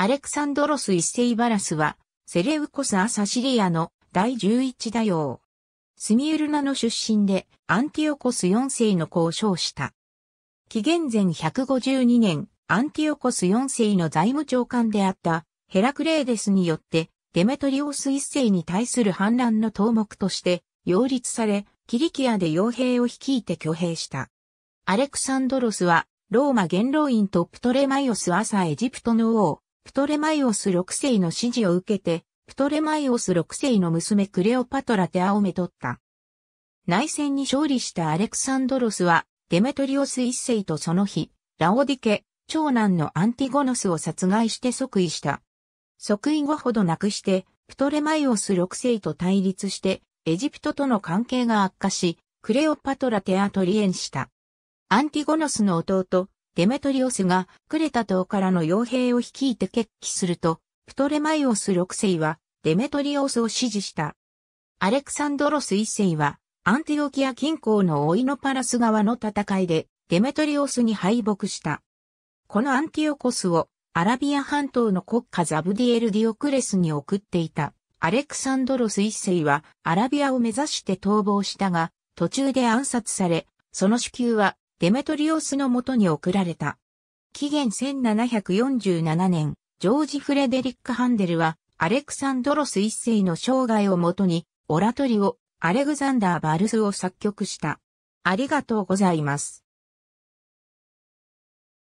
アレクサンドロス一世バラスは、セレウコス・アサシリアの第11代王。スミウルナの出身で、アンティオコス4世の交渉した。紀元前152年、アンティオコス4世の財務長官であったヘラクレーデスによって、デメトリオス一世に対する反乱の頭目として、擁立され、キリキアで傭兵を率いて挙兵した。アレクサンドロスは、ローマ元老院トップトレマイオス朝エジプトの王、プトレマイオス6世の指示を受けて、プトレマイオス6世の娘クレオパトラテアをめとった。内戦に勝利したアレクサンドロスは、デメトリオス1世とその日、ラオディケ、長男のアンティゴノスを殺害して即位した。即位後ほど亡くして、プトレマイオス6世と対立して、エジプトとの関係が悪化し、クレオパトラテアと離縁した。アンティゴノスの弟、デメトリオスがクレタ島からの傭兵を率いて決起すると、プトレマイオス6世はデメトリオスを支持した。アレクサンドロス1世はアンティオキア近郊のオイノパラス側の戦いでデメトリオスに敗北した。このアンティオコスをアラビア半島の国家ザブディエル・ディオクレスに送っていたアレクサンドロス1世はアラビアを目指して逃亡したが途中で暗殺され、その支給はデメトリオスのもとに送られた。紀元1747年、ジョージ・フレデリック・ハンデルは、アレクサンドロス一世の生涯をもとに、オラトリオ、アレグザンダー・バルスを作曲した。ありがとうございます。